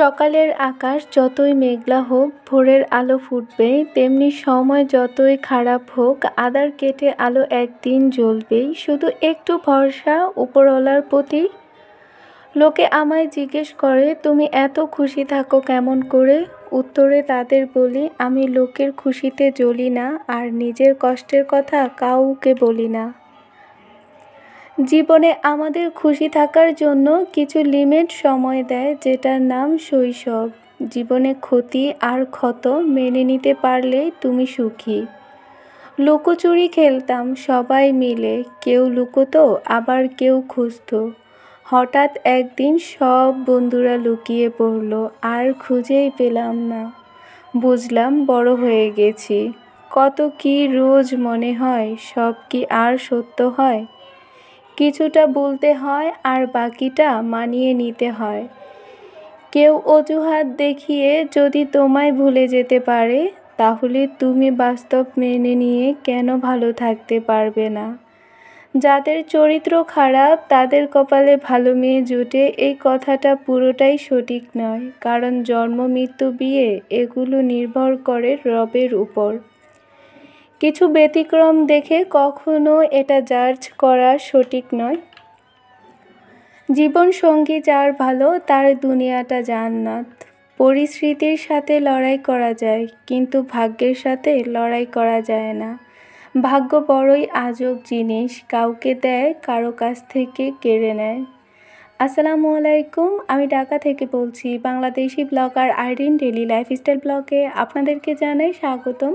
সকালের আকাশ যতই মেঘলা হোক ভোরের আলো ফুটবে তেমনি সময় যতই খারাপ হোক আদার কেটে আলো একদিন জ্বলবেই শুধু একটু ভরসা উপরওয়ালার প্রতি লোকে আমায় জিজ্ঞেস করে তুমি এত খুশি থাকো কেমন করে উত্তরে তাদের বলি আমি লোকের খুশিতে জ্বলি না আর নিজের কষ্টের কথা কাউকে বলি না জীবনে আমাদের খুশি থাকার জন্য কিছু লিমিট সময় দেয় যেটার নাম শৈশব জীবনে ক্ষতি আর ক্ষত মেনে নিতে পারলে তুমি সুখী লুকোচুরি খেলতাম সবাই মিলে কেউ লুকোতো আবার কেউ খুঁজত হঠাৎ একদিন সব বন্ধুরা লুকিয়ে পড়ল আর খুঁজেই পেলাম না বুঝলাম বড় হয়ে গেছি কত কি রোজ মনে হয় সব কি আর সত্য হয় কিছুটা বলতে হয় আর বাকিটা মানিয়ে নিতে হয় কেউ অজুহাত দেখিয়ে যদি তোমায় ভুলে যেতে পারে তাহলে তুমি বাস্তব মেনে নিয়ে কেন ভালো থাকতে পারবে না যাদের চরিত্র খারাপ তাদের কপালে ভালো মেয়ে জুটে এই কথাটা পুরোটাই সঠিক নয় কারণ জন্ম মৃত্যু বিয়ে এগুলো নির্ভর করে রবের উপর কিছু ব্যতিক্রম দেখে কখনো এটা জার্জ করা সঠিক নয় জীবন সঙ্গী যার ভালো তার দুনিয়াটা জান্নাত পরিস্থিতির সাথে লড়াই করা যায় কিন্তু ভাগ্যের সাথে লড়াই করা যায় না ভাগ্য বড়ই আজব জিনিস কাউকে দেয় কারো কাছ থেকে কেড়ে নেয় আসসালামু আলাইকুম আমি ঢাকা থেকে বলছি বাংলাদেশি ব্লগার আইডিন ডেলি লাইফস্টাইল ব্লগে আপনাদেরকে জানাই স্বাগতম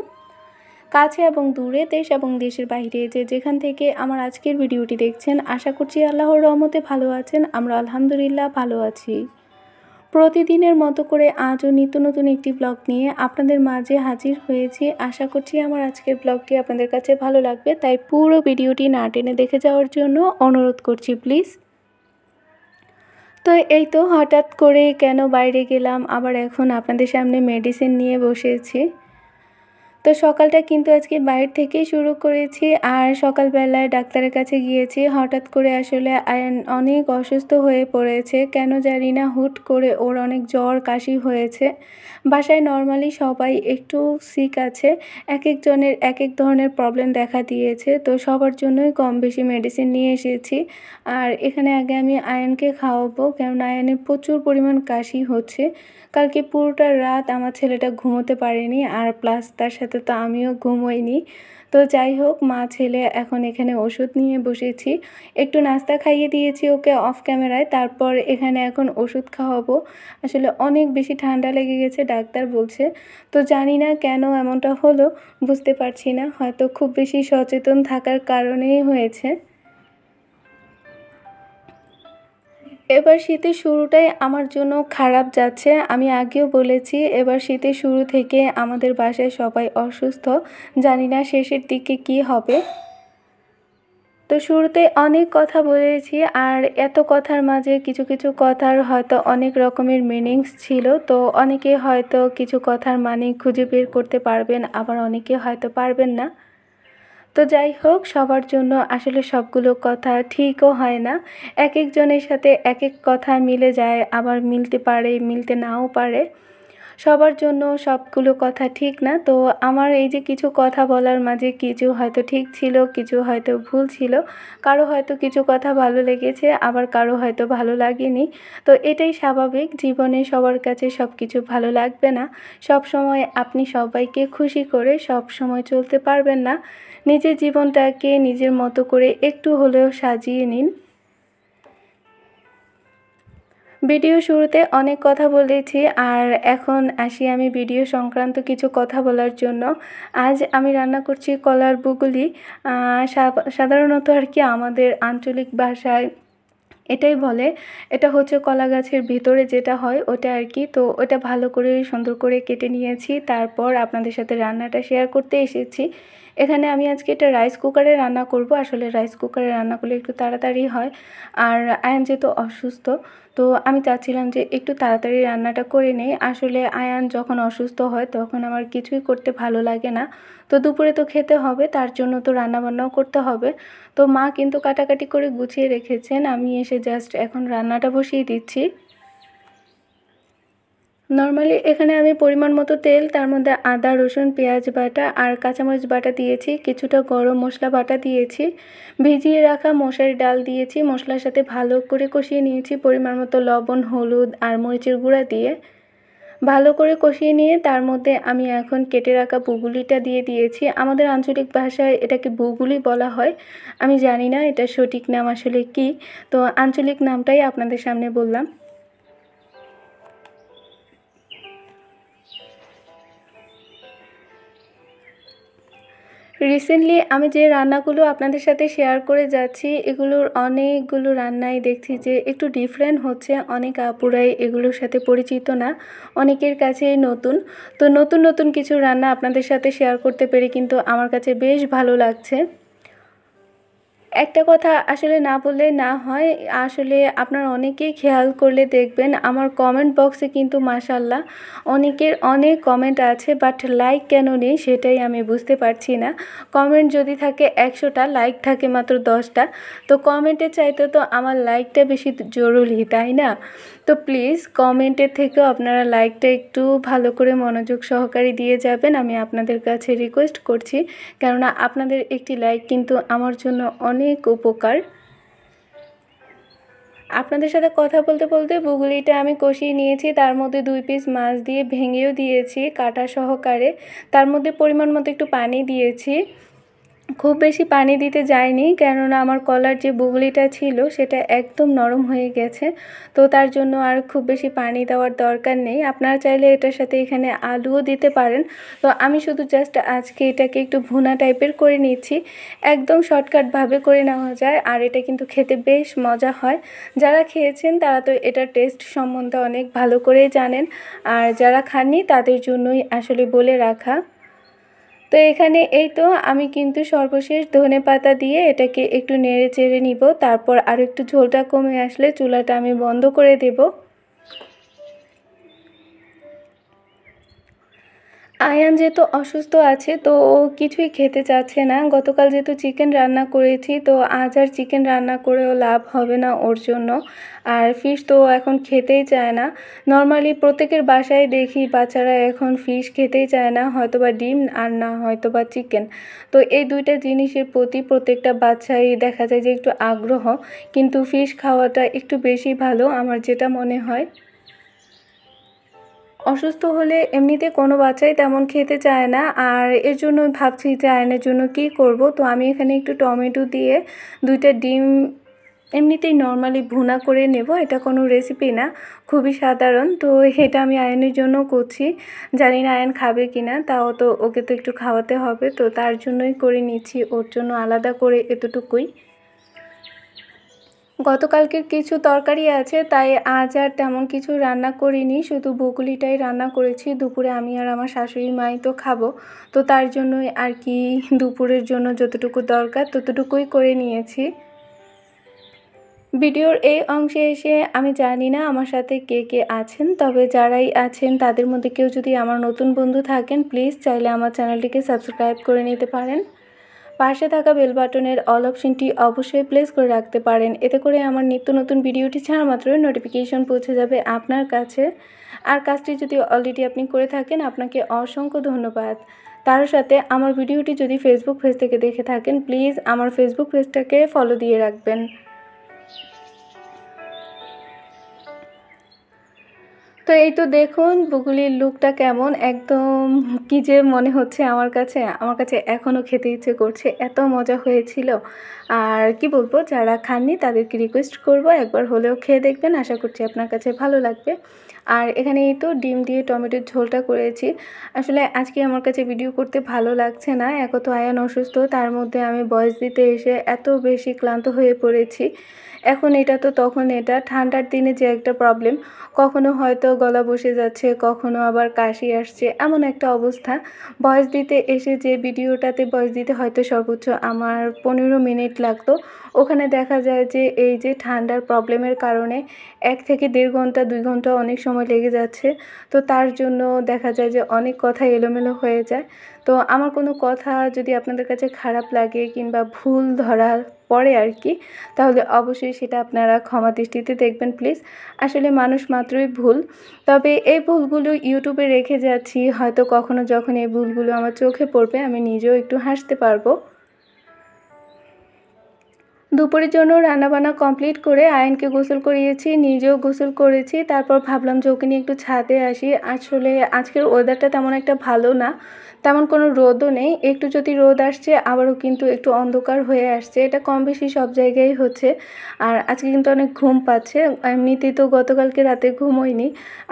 কাছে এবং দূরে দেশ এবং দেশের বাইরে যে যেখান থেকে আমার আজকের ভিডিওটি দেখছেন আশা করছি আল্লাহর রহমতে ভালো আছেন আমরা আলহামদুলিল্লাহ ভালো আছি প্রতিদিনের মতো করে আজও নিত্য নতুন একটি ব্লগ নিয়ে আপনাদের মাঝে হাজির হয়েছি আশা করছি আমার আজকের ব্লগটি আপনাদের কাছে ভালো লাগবে তাই পুরো ভিডিওটি না টেনে দেখে যাওয়ার জন্য অনুরোধ করছি প্লিজ তো এই তো হঠাৎ করে কেন বাইরে গেলাম আবার এখন আপনাদের সামনে মেডিসিন নিয়ে বসেছি তো সকালটা কিন্তু আজকে বাইরে থেকেই শুরু করেছি আর সকালবেলায় ডাক্তারের কাছে গিয়েছি হঠাৎ করে আসলে আয়ন অনেক অসুস্থ হয়ে পড়েছে কেন জানি না হুট করে ওর অনেক জ্বর কাশি হয়েছে বাসায় নর্মালি সবাই একটু সিক আছে এক একজনের এক এক ধরনের প্রবলেম দেখা দিয়েছে তো সবার জন্যই কম বেশি মেডিসিন নিয়ে এসেছি আর এখানে আগে আমি আয়নকে খাওয়াবো কারণ আয়নের প্রচুর পরিমাণ কাশি হচ্ছে কালকে পুরোটা রাত আমার ছেলেটা ঘুমোতে পারেনি আর প্লাস তার সাথে রাতে তো আমিও ঘুমোইনি তো যাই হোক মা ছেলে এখন এখানে ওষুধ নিয়ে বসেছি একটু নাস্তা খাইয়ে দিয়েছি ওকে অফ ক্যামেরায় তারপর এখানে এখন ওষুধ খাওয়াবো আসলে অনেক বেশি ঠান্ডা লেগে গেছে ডাক্তার বলছে তো জানি না কেন এমনটা হলো বুঝতে পারছি না হয়তো খুব বেশি সচেতন থাকার কারণেই হয়েছে এবার শীতের শুরুটাই আমার জন্য খারাপ যাচ্ছে আমি আগেও বলেছি এবার শীতের শুরু থেকে আমাদের বাসায় সবাই অসুস্থ জানি না শেষের দিকে কি হবে তো শুরুতে অনেক কথা বলেছি আর এত কথার মাঝে কিছু কিছু কথার হয়তো অনেক রকমের মিনিংস ছিল তো অনেকে হয়তো কিছু কথার মানে খুঁজে বের করতে পারবেন আবার অনেকে হয়তো পারবেন না তো যাই হোক সবার জন্য আসলে সবগুলো কথা ঠিকও হয় না এক একজনের সাথে এক এক কথা মিলে যায় আবার মিলতে পারে মিলতে নাও পারে সবার জন্য সবগুলো কথা ঠিক না তো আমার এই যে কিছু কথা বলার মাঝে কিছু হয়তো ঠিক ছিল কিছু হয়তো ভুল ছিল কারো হয়তো কিছু কথা ভালো লেগেছে আবার কারো হয়তো ভালো লাগেনি তো এটাই স্বাভাবিক জীবনে সবার কাছে সব কিছু ভালো লাগবে না সব সময় আপনি সবাইকে খুশি করে সব সময় চলতে পারবেন না নিজের জীবনটাকে নিজের মতো করে একটু হলেও সাজিয়ে নিন ভিডিও শুরুতে অনেক কথা বলেছি আর এখন আসি আমি ভিডিও সংক্রান্ত কিছু কথা বলার জন্য আজ আমি রান্না করছি কলার বুগুলি সাধারণত আর কি আমাদের আঞ্চলিক ভাষায় এটাই বলে এটা হচ্ছে কলা গাছের ভিতরে যেটা হয় ওটা আর কি তো ওটা ভালো করে সুন্দর করে কেটে নিয়েছি তারপর আপনাদের সাথে রান্নাটা শেয়ার করতে এসেছি এখানে আমি আজকে এটা রাইস কুকারে রান্না করব আসলে রাইস কুকারে রান্না করলে একটু তাড়াতাড়ি হয় আর আয়ন যেহেতু অসুস্থ তো আমি চাচ্ছিলাম যে একটু তাড়াতাড়ি রান্নাটা করে নেই আসলে আয়ান যখন অসুস্থ হয় তখন আমার কিছুই করতে ভালো লাগে না তো দুপুরে তো খেতে হবে তার জন্য তো রান্নাবান্নাও করতে হবে তো মা কিন্তু কাটাকাটি করে গুছিয়ে রেখেছেন আমি এসে জাস্ট এখন রান্নাটা বসিয়ে দিচ্ছি নর্মালি এখানে আমি পরিমাণ মতো তেল তার মধ্যে আদা রসুন পেঁয়াজ বাটা আর কাঁচামরিচ বাটা দিয়েছি কিছুটা গরম মশলা বাটা দিয়েছি ভিজিয়ে রাখা মশারি ডাল দিয়েছি মশলার সাথে ভালো করে কষিয়ে নিয়েছি পরিমাণ মতো লবণ হলুদ আর মরিচের গুঁড়া দিয়ে ভালো করে কষিয়ে নিয়ে তার মধ্যে আমি এখন কেটে রাখা বুগুলিটা দিয়ে দিয়েছি আমাদের আঞ্চলিক ভাষায় এটাকে বুগুলি বলা হয় আমি জানি না এটা সঠিক নাম আসলে কি তো আঞ্চলিক নামটাই আপনাদের সামনে বললাম রিসেন্টলি আমি যে রান্নাগুলো আপনাদের সাথে শেয়ার করে যাচ্ছি এগুলোর অনেকগুলো রান্নাই দেখছি যে একটু ডিফারেন্ট হচ্ছে অনেক আপুরাই এগুলোর সাথে পরিচিত না অনেকের কাছেই নতুন তো নতুন নতুন কিছু রান্না আপনাদের সাথে শেয়ার করতে পেরে কিন্তু আমার কাছে বেশ ভালো লাগছে একটা কথা আসলে না বললে না হয় আসলে আপনার অনেকেই খেয়াল করলে দেখবেন আমার কমেন্ট বক্সে কিন্তু মাসাল্লাহ অনেকের অনেক কমেন্ট আছে বাট লাইক কেন নেই সেটাই আমি বুঝতে পারছি না কমেন্ট যদি থাকে একশোটা লাইক থাকে মাত্র দশটা তো কমেন্টে চাইতে তো আমার লাইকটা বেশি জরুরি তাই না তো প্লিজ কমেন্টের থেকেও আপনারা লাইকটা একটু ভালো করে মনোযোগ সহকারে দিয়ে যাবেন আমি আপনাদের কাছে রিকোয়েস্ট করছি কেননা আপনাদের একটি লাইক কিন্তু আমার জন্য অনেক অনেক উপকার আপনাদের সাথে কথা বলতে বলতে বুগুলিটা আমি কষিয়ে নিয়েছি তার মধ্যে দুই পিস মাছ দিয়ে ভেঙেও দিয়েছি কাটা সহকারে তার মধ্যে পরিমাণ মতো একটু পানি দিয়েছি খুব বেশি পানি দিতে যাইনি কেননা আমার কলার যে বুগলিটা ছিল সেটা একদম নরম হয়ে গেছে তো তার জন্য আর খুব বেশি পানি দেওয়ার দরকার নেই আপনারা চাইলে এটার সাথে এখানে আলুও দিতে পারেন তো আমি শুধু জাস্ট আজকে এটাকে একটু ভুনা টাইপের করে নিচ্ছি একদম শর্টকাটভাবে করে নেওয়া যায় আর এটা কিন্তু খেতে বেশ মজা হয় যারা খেয়েছেন তারা তো এটার টেস্ট সম্বন্ধে অনেক ভালো করে জানেন আর যারা খাননি তাদের জন্যই আসলে বলে রাখা তো এখানে এই তো আমি কিন্তু সর্বশেষ ধনে পাতা দিয়ে এটাকে একটু নেড়ে চেড়ে নিব তারপর আর একটু ঝোলটা কমে আসলে চুলাটা আমি বন্ধ করে দেবো আয়ান যেহেতু অসুস্থ আছে তো ও কিছুই খেতে চাচ্ছে না গতকাল যেহেতু চিকেন রান্না করেছি তো আজ আর চিকেন রান্না করেও লাভ হবে না ওর জন্য আর ফিশ তো এখন খেতেই চায় না নর্মালি প্রত্যেকের বাসায় দেখি বাচ্চারা এখন ফিশ খেতেই চায় না হয়তো বা ডিম আর না হয়তো বা চিকেন তো এই দুইটা জিনিসের প্রতি প্রত্যেকটা বাচ্চাই দেখা যায় যে একটু আগ্রহ কিন্তু ফিশ খাওয়াটা একটু বেশি ভালো আমার যেটা মনে হয় অসুস্থ হলে এমনিতে কোনো বাচ্চাই তেমন খেতে চায় না আর এর জন্য ভাবছি যে আয়নের জন্য কি করব তো আমি এখানে একটু টমেটো দিয়ে দুইটা ডিম এমনিতেই নর্মালি ভুনা করে নেব এটা কোনো রেসিপি না খুবই সাধারণ তো এটা আমি আয়নের জন্য করছি জানি না আয়ন খাবে কি না তাও তো ওকে তো একটু খাওয়াতে হবে তো তার জন্যই করে নিচ্ছি ওর জন্য আলাদা করে এতটুকুই গতকালকের কিছু তরকারি আছে তাই আজ আর তেমন কিছু রান্না করিনি শুধু বকুলিটাই রান্না করেছি দুপুরে আমি আর আমার শাশুড়ি মাই তো খাবো তো তার জন্যই আর কি দুপুরের জন্য যতটুকু দরকার ততটুকুই করে নিয়েছি ভিডিওর এই অংশে এসে আমি জানি না আমার সাথে কে কে আছেন তবে যারাই আছেন তাদের মধ্যে কেউ যদি আমার নতুন বন্ধু থাকেন প্লিজ চাইলে আমার চ্যানেলটিকে সাবস্ক্রাইব করে নিতে পারেন পাশে থাকা বেল বাটনের অল অপশনটি অবশ্যই প্লেস করে রাখতে পারেন এতে করে আমার নিত্য নতুন ভিডিওটি ছাড়া মাত্রই নোটিফিকেশন পৌঁছে যাবে আপনার কাছে আর কাজটি যদি অলরেডি আপনি করে থাকেন আপনাকে অসংখ্য ধন্যবাদ তার সাথে আমার ভিডিওটি যদি ফেসবুক পেজ থেকে দেখে থাকেন প্লিজ আমার ফেসবুক পেজটাকে ফলো দিয়ে রাখবেন তো এই তো দেখুন বুগুলির লুকটা কেমন একদম কী যে মনে হচ্ছে আমার কাছে আমার কাছে এখনও খেতে ইচ্ছে করছে এত মজা হয়েছিল আর কি বলবো যারা খাননি তাদেরকে রিকোয়েস্ট করব একবার হলেও খেয়ে দেখবেন আশা করছি আপনার কাছে ভালো লাগবে আর এখানে এই তো ডিম দিয়ে টমেটোর ঝোলটা করেছি আসলে আজকে আমার কাছে ভিডিও করতে ভালো লাগছে না এক তো আয়ান অসুস্থ তার মধ্যে আমি বয়স দিতে এসে এত বেশি ক্লান্ত হয়ে পড়েছি এখন এটা তো তখন এটা ঠান্ডার দিনে যে একটা প্রবলেম কখনো হয়তো গলা বসে যাচ্ছে কখনো আবার কাশি আসছে এমন একটা অবস্থা বয়স দিতে এসে যে ভিডিওটাতে বয়স দিতে হয়তো সর্বোচ্চ আমার পনেরো মিনিট লাগতো ওখানে দেখা যায় যে এই যে ঠান্ডার প্রবলেমের কারণে এক থেকে দেড় ঘন্টা দুই ঘন্টা অনেক সময় লেগে যাচ্ছে তো তার জন্য দেখা যায় যে অনেক কথা এলোমেলো হয়ে যায় তো আমার কোনো কথা যদি আপনাদের কাছে খারাপ লাগে কিংবা ভুল ধরা পড়ে আর কি তাহলে অবশ্যই সেটা আপনারা ক্ষমা দৃষ্টিতে দেখবেন প্লিজ আসলে মানুষ মাত্রই ভুল তবে এই ভুলগুলো ইউটিউবে রেখে যাচ্ছি হয়তো কখনো যখন এই ভুলগুলো আমার চোখে পড়বে আমি নিজেও একটু হাসতে পারবো দুপুরের জন্য রান্নাবান্না কমপ্লিট করে আয়নকে গোসল করিয়েছি নিজেও গোসল করেছি তারপর ভাবলাম যে ওকে নিয়ে একটু ছাদে আসি আসলে আজকের ওয়েদারটা তেমন একটা ভালো না তেমন কোনো রোদও নেই একটু যদি রোদ আসছে আবারও কিন্তু একটু অন্ধকার হয়ে আসছে এটা কম বেশি সব জায়গায় হচ্ছে আর আজকে কিন্তু অনেক ঘুম পাচ্ছে এমনিতেই তো গতকালকে রাতে ঘুমোয়নি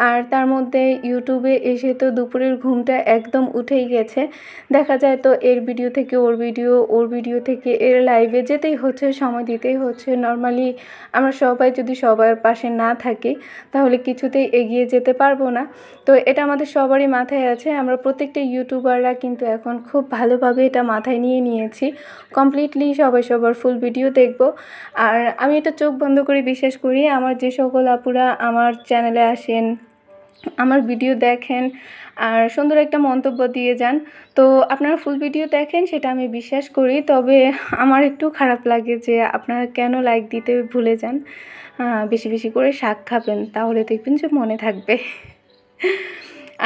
আর তার মধ্যে ইউটিউবে এসে তো দুপুরের ঘুমটা একদম উঠেই গেছে দেখা যায় তো এর ভিডিও থেকে ওর ভিডিও ওর ভিডিও থেকে এর লাইভে যেতেই হচ্ছে সময় দিতেই হচ্ছে নর্মালি আমরা সবাই যদি সবার পাশে না থাকি তাহলে কিছুতেই এগিয়ে যেতে পারবো না তো এটা আমাদের সবারই মাথায় আছে আমরা প্রত্যেকটা ইউটিউবার ছোটোবেলা কিন্তু এখন খুব ভালোভাবে এটা মাথায় নিয়ে নিয়েছি কমপ্লিটলি সবাই সবার ফুল ভিডিও দেখব আর আমি এটা চোখ বন্ধ করে বিশ্বাস করি আমার যে সকল আপুরা আমার চ্যানেলে আসেন আমার ভিডিও দেখেন আর সুন্দর একটা মন্তব্য দিয়ে যান তো আপনারা ফুল ভিডিও দেখেন সেটা আমি বিশ্বাস করি তবে আমার একটু খারাপ লাগে যে আপনারা কেন লাইক দিতে ভুলে যান বেশি বেশি করে শাক খাবেন তাহলে দেখবেন যে মনে থাকবে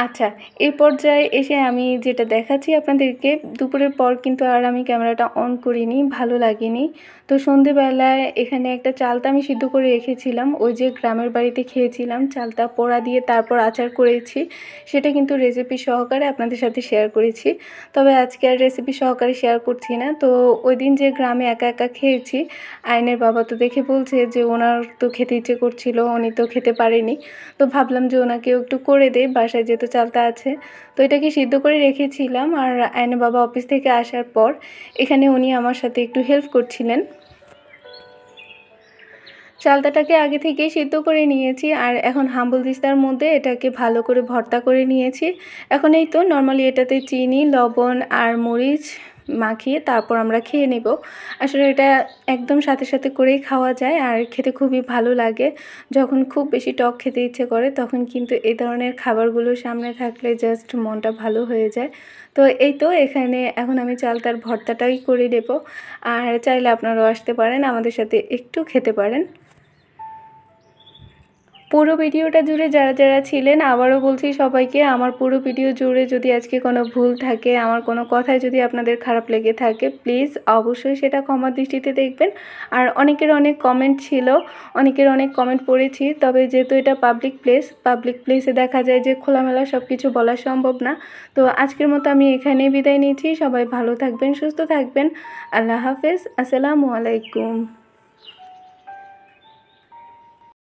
আচ্ছা এই পর্যায়ে এসে আমি যেটা দেখাচ্ছি আপনাদেরকে দুপুরের পর কিন্তু আর আমি ক্যামেরাটা অন করিনি ভালো লাগেনি তো সন্ধেবেলায় এখানে একটা চালতা আমি সিদ্ধ করে রেখেছিলাম ওই যে গ্রামের বাড়িতে খেয়েছিলাম চালতা পোড়া দিয়ে তারপর আচার করেছি সেটা কিন্তু রেসিপি সহকারে আপনাদের সাথে শেয়ার করেছি তবে আজকে আর রেসিপি সহকারে শেয়ার করছি না তো ওই দিন যে গ্রামে একা একা খেয়েছি আইনের বাবা তো দেখে বলছে যে ওনার তো খেতে ইচ্ছে করছিল উনি তো খেতে পারেনি তো ভাবলাম যে ওনাকেও একটু করে দেয় বাসায় যে তো চালতা আছে তো এটাকে সিদ্ধ করে রেখেছিলাম আর আয়না বাবা অফিস থেকে আসার পর এখানে উনি আমার সাথে একটু হেল্প করছিলেন চালতাটাকে আগে থেকে সিদ্ধ করে নিয়েছি আর এখন হাম্বুল দিস্তার মধ্যে এটাকে ভালো করে ভর্তা করে নিয়েছি এখন এই তো নর্মালি এটাতে চিনি লবণ আর মরিচ মাখিয়ে তারপর আমরা খেয়ে নেব আসলে এটা একদম সাথে সাথে করেই খাওয়া যায় আর খেতে খুবই ভালো লাগে যখন খুব বেশি টক খেতে ইচ্ছে করে তখন কিন্তু এই ধরনের খাবারগুলো সামনে থাকলে জাস্ট মনটা ভালো হয়ে যায় তো এই তো এখানে এখন আমি চাল তার ভর্তাটাই করে নেব আর চাইলে আপনারাও আসতে পারেন আমাদের সাথে একটু খেতে পারেন পুরো ভিডিওটা জুড়ে যারা যারা ছিলেন আবারও বলছি সবাইকে আমার পুরো ভিডিও জুড়ে যদি আজকে কোনো ভুল থাকে আমার কোনো কথায় যদি আপনাদের খারাপ লেগে থাকে প্লিজ অবশ্যই সেটা ক্ষমা দৃষ্টিতে দেখবেন আর অনেকের অনেক কমেন্ট ছিল অনেকের অনেক কমেন্ট পড়েছি তবে যেহেতু এটা পাবলিক প্লেস পাবলিক প্লেসে দেখা যায় যে খোলামেলা সব কিছু বলা সম্ভব না তো আজকের মতো আমি এখানে বিদায় নিচ্ছি সবাই ভালো থাকবেন সুস্থ থাকবেন আল্লাহ হাফেজ আসসালামু আলাইকুম